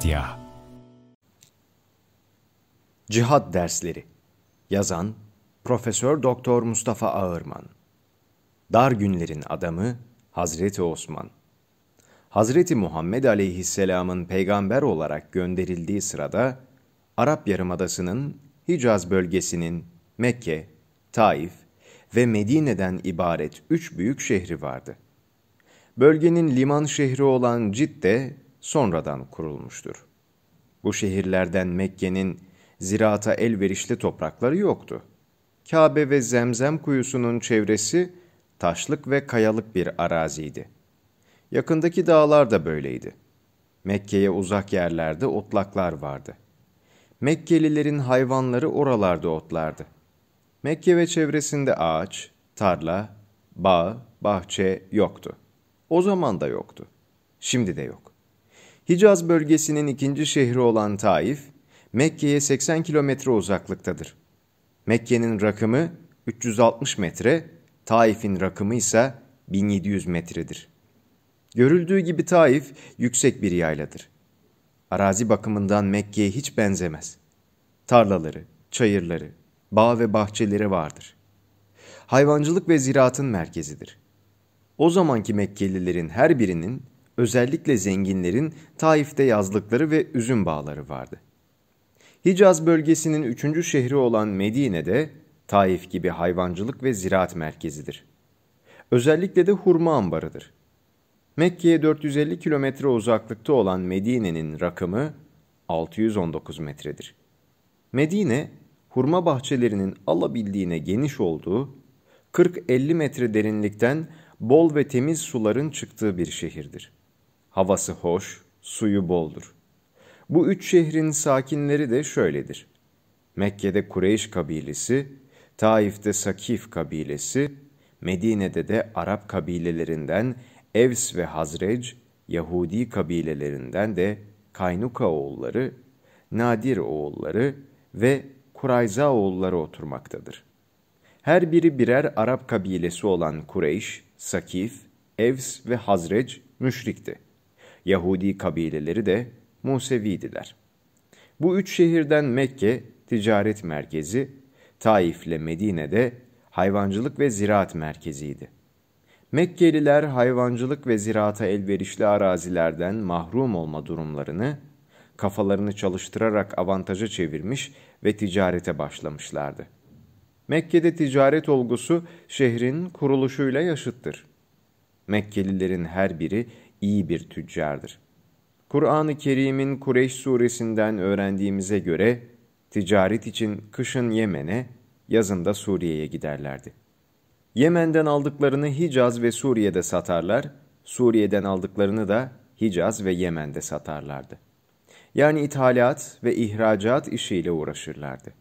Medya Cihad Dersleri Yazan Profesör Doktor Mustafa Ağırman Dar Günlerin Adamı Hazreti Osman Hazreti Muhammed Aleyhisselam'ın peygamber olarak gönderildiği sırada Arap Yarımadası'nın Hicaz bölgesinin Mekke, Taif ve Medine'den ibaret üç büyük şehri vardı. Bölgenin liman şehri olan Cidde, sonradan kurulmuştur. Bu şehirlerden Mekke'nin ziraata elverişli toprakları yoktu. Kabe ve Zemzem kuyusunun çevresi taşlık ve kayalık bir araziydi. Yakındaki dağlar da böyleydi. Mekke'ye uzak yerlerde otlaklar vardı. Mekkelilerin hayvanları oralarda otlardı. Mekke ve çevresinde ağaç, tarla, bağ, bahçe yoktu. O zaman da yoktu. Şimdi de yok. Hicaz bölgesinin ikinci şehri olan Taif, Mekke'ye 80 kilometre uzaklıktadır. Mekke'nin rakımı 360 metre, Taif'in rakımı ise 1700 metredir. Görüldüğü gibi Taif yüksek bir yayladır. Arazi bakımından Mekke'ye hiç benzemez. Tarlaları, çayırları, bağ ve bahçeleri vardır. Hayvancılık ve ziraatın merkezidir. O zamanki Mekkelilerin her birinin özellikle zenginlerin Taif'te yazlıkları ve üzüm bağları vardı. Hicaz bölgesinin üçüncü şehri olan Medine'de Taif gibi hayvancılık ve ziraat merkezidir. Özellikle de hurma ambarıdır. Mekke'ye 450 kilometre uzaklıkta olan Medine'nin rakımı 619 metredir. Medine, hurma bahçelerinin alabildiğine geniş olduğu, 40-50 metre derinlikten bol ve temiz suların çıktığı bir şehirdir. Havası hoş, suyu boldur. Bu üç şehrin sakinleri de şöyledir. Mekke'de Kureyş kabilesi, Taif'te Sakif kabilesi, Medine'de de Arap kabilelerinden Evs ve Hazrec, Yahudi kabilelerinden de Kaynuka oğulları, Nadir oğulları ve Kurayza oğulları oturmaktadır. Her biri birer Arap kabilesi olan Kureyş, Sakif, Evs ve Hazrec müşrikti. Yahudi kabileleri de Musevidiler. Bu üç şehirden Mekke ticaret merkezi, Taif ile de hayvancılık ve ziraat merkeziydi. Mekkeliler hayvancılık ve ziraata elverişli arazilerden mahrum olma durumlarını kafalarını çalıştırarak avantaja çevirmiş ve ticarete başlamışlardı. Mekke'de ticaret olgusu şehrin kuruluşuyla yaşıttır. Mekkelilerin her biri iyi bir tüccardır. Kur'an-ı Kerim'in Kureyş suresinden öğrendiğimize göre ticaret için kışın Yemen'e, yazında Suriye'ye giderlerdi. Yemen'den aldıklarını Hicaz ve Suriye'de satarlar, Suriye'den aldıklarını da Hicaz ve Yemen'de satarlardı. Yani ithalat ve ihracat işiyle uğraşırlardı.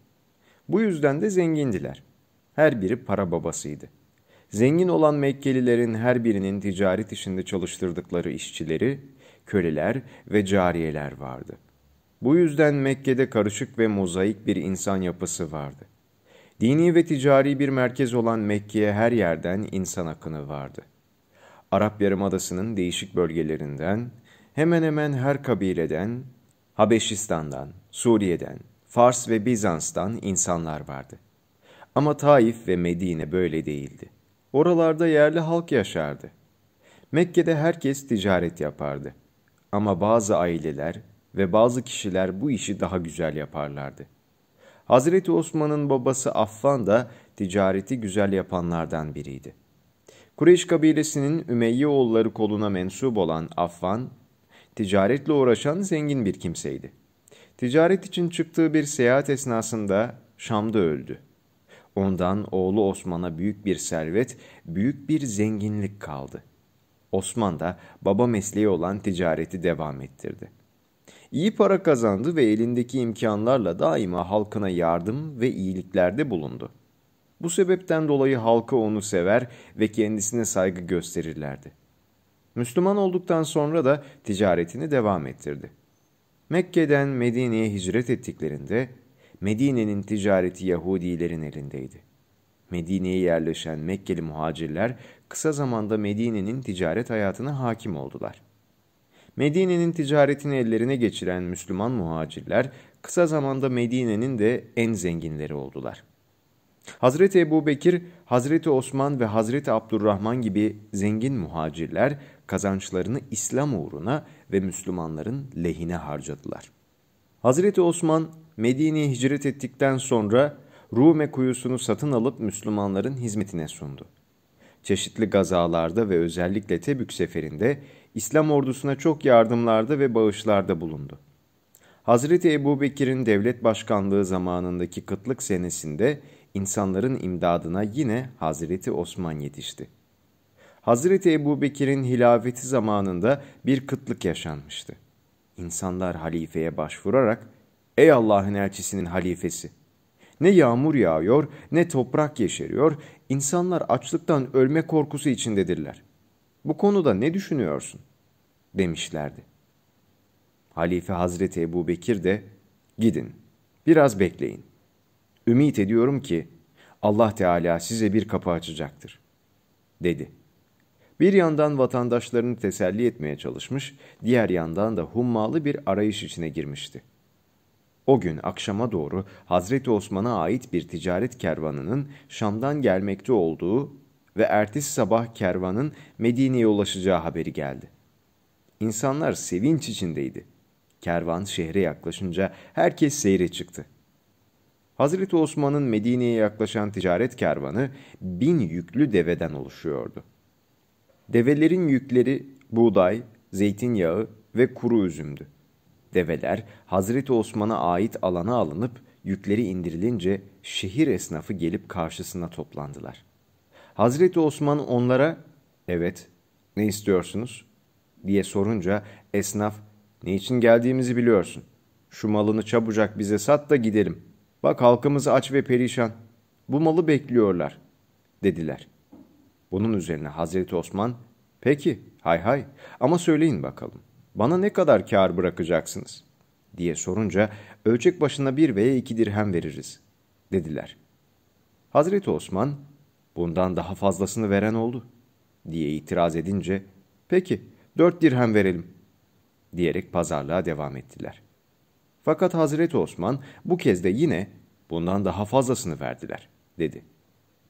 Bu yüzden de zengindiler. Her biri para babasıydı. Zengin olan Mekkelilerin her birinin ticaret işinde çalıştırdıkları işçileri, köleler ve cariyeler vardı. Bu yüzden Mekke'de karışık ve mozaik bir insan yapısı vardı. Dini ve ticari bir merkez olan Mekke'ye her yerden insan akını vardı. Arap Yarımadası'nın değişik bölgelerinden, hemen hemen her kabileden, Habeşistan'dan, Suriye'den, Fars ve Bizans'tan insanlar vardı. Ama Taif ve Medine böyle değildi. Oralarda yerli halk yaşardı. Mekke'de herkes ticaret yapardı. Ama bazı aileler ve bazı kişiler bu işi daha güzel yaparlardı. Hazreti Osman'ın babası Affan da ticareti güzel yapanlardan biriydi. Kureyş kabilesinin Ümeyye oğulları koluna mensup olan Affan, ticaretle uğraşan zengin bir kimseydi. Ticaret için çıktığı bir seyahat esnasında Şam'da öldü. Ondan oğlu Osman'a büyük bir servet, büyük bir zenginlik kaldı. Osman da baba mesleği olan ticareti devam ettirdi. İyi para kazandı ve elindeki imkanlarla daima halkına yardım ve iyiliklerde bulundu. Bu sebepten dolayı halkı onu sever ve kendisine saygı gösterirlerdi. Müslüman olduktan sonra da ticaretini devam ettirdi. Mekke'den Medine'ye hicret ettiklerinde Medine'nin ticareti Yahudilerin elindeydi. Medine'ye yerleşen Mekkeli muhacirler kısa zamanda Medine'nin ticaret hayatına hakim oldular. Medine'nin ticaretini ellerine geçiren Müslüman muhacirler kısa zamanda Medine'nin de en zenginleri oldular. Hazreti Ebu Bekir, Hazreti Osman ve Hazreti Abdurrahman gibi zengin muhacirler kazançlarını İslam uğruna ve Müslümanların lehine harcadılar. Hazreti Osman Medine'ye hicret ettikten sonra Rume kuyusunu satın alıp Müslümanların hizmetine sundu. Çeşitli gazalarda ve özellikle Tebük seferinde İslam ordusuna çok yardımlarda ve bağışlarda bulundu. Hazreti Ebubekir'in devlet başkanlığı zamanındaki kıtlık senesinde insanların imdadına yine Hazreti Osman yetişti. Hazreti Ebubekir'in hilafeti zamanında bir kıtlık yaşanmıştı. İnsanlar halifeye başvurarak Ey Allah'ın elçisinin halifesi! Ne yağmur yağıyor, ne toprak yeşeriyor, insanlar açlıktan ölme korkusu içindedirler. Bu konuda ne düşünüyorsun? Demişlerdi. Halife Hazreti Ebu Bekir de, gidin, biraz bekleyin. Ümit ediyorum ki Allah Teala size bir kapı açacaktır, dedi. Bir yandan vatandaşlarını teselli etmeye çalışmış, diğer yandan da hummalı bir arayış içine girmişti. O gün akşama doğru Hazreti Osman'a ait bir ticaret kervanının Şam'dan gelmekte olduğu ve ertesi sabah kervanın Medine'ye ulaşacağı haberi geldi. İnsanlar sevinç içindeydi. Kervan şehre yaklaşınca herkes seyre çıktı. Hazreti Osman'ın Medine'ye yaklaşan ticaret kervanı bin yüklü deveden oluşuyordu. Develerin yükleri buğday, zeytinyağı ve kuru üzümdü. Develer Hazreti Osman'a ait alana alınıp yükleri indirilince şehir esnafı gelip karşısına toplandılar. Hazreti Osman onlara "Evet, ne istiyorsunuz?" diye sorunca esnaf "Ne için geldiğimizi biliyorsun. Şu malını çabucak bize sat da gidelim. Bak halkımız aç ve perişan. Bu malı bekliyorlar." dediler. Bunun üzerine Hazreti Osman "Peki, hay hay ama söyleyin bakalım. Bana ne kadar kar bırakacaksınız? diye sorunca ölçek başına bir veya iki dirhem veririz dediler. Hazreti Osman bundan daha fazlasını veren oldu diye itiraz edince peki dört dirhem verelim diyerek pazarlığa devam ettiler. Fakat Hazreti Osman bu kez de yine bundan daha fazlasını verdiler dedi.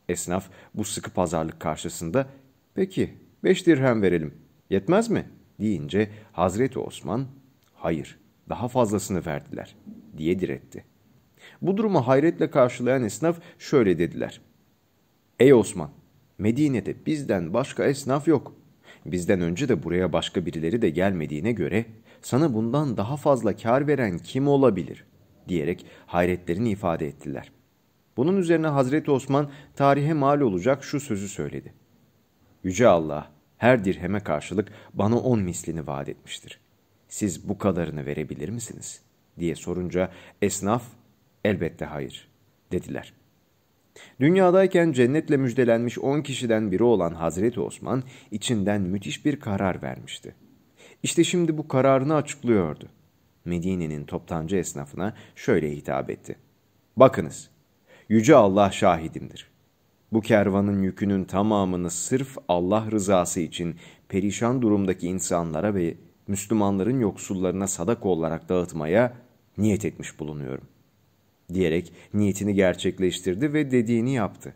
Esnaf bu sıkı pazarlık karşısında peki beş dirhem verelim yetmez mi deyince Hazreti Osman hayır daha fazlasını verdiler diye diretti. Bu durumu hayretle karşılayan esnaf şöyle dediler. Ey Osman Medine'de bizden başka esnaf yok. Bizden önce de buraya başka birileri de gelmediğine göre sana bundan daha fazla kar veren kim olabilir diyerek hayretlerini ifade ettiler. Bunun üzerine Hazreti Osman tarihe mal olacak şu sözü söyledi. Yüce Allah her dirheme karşılık bana on mislini vaat etmiştir. Siz bu kadarını verebilir misiniz? diye sorunca esnaf elbette hayır dediler. Dünyadayken cennetle müjdelenmiş on kişiden biri olan Hazreti Osman içinden müthiş bir karar vermişti. İşte şimdi bu kararını açıklıyordu. Medine'nin toptancı esnafına şöyle hitap etti. Bakınız, yüce Allah şahidimdir. Bu kervanın yükünün tamamını sırf Allah rızası için perişan durumdaki insanlara ve Müslümanların yoksullarına sadaka olarak dağıtmaya niyet etmiş bulunuyorum. Diyerek niyetini gerçekleştirdi ve dediğini yaptı.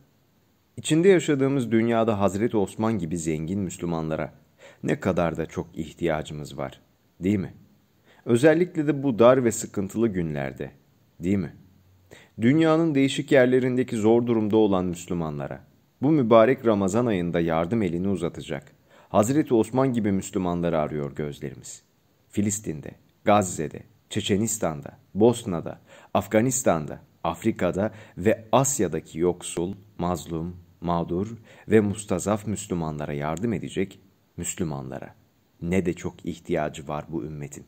İçinde yaşadığımız dünyada Hazreti Osman gibi zengin Müslümanlara ne kadar da çok ihtiyacımız var, değil mi? Özellikle de bu dar ve sıkıntılı günlerde, değil mi?'' dünyanın değişik yerlerindeki zor durumda olan Müslümanlara bu mübarek Ramazan ayında yardım elini uzatacak Hazreti Osman gibi Müslümanları arıyor gözlerimiz. Filistin'de, Gazze'de, Çeçenistan'da, Bosna'da, Afganistan'da, Afrika'da ve Asya'daki yoksul, mazlum, mağdur ve mustazaf Müslümanlara yardım edecek Müslümanlara. Ne de çok ihtiyacı var bu ümmetin.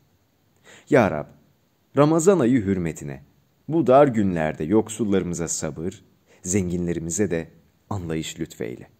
Ya Rab, Ramazan ayı hürmetine bu dar günlerde yoksullarımıza sabır, zenginlerimize de anlayış lütfeyle.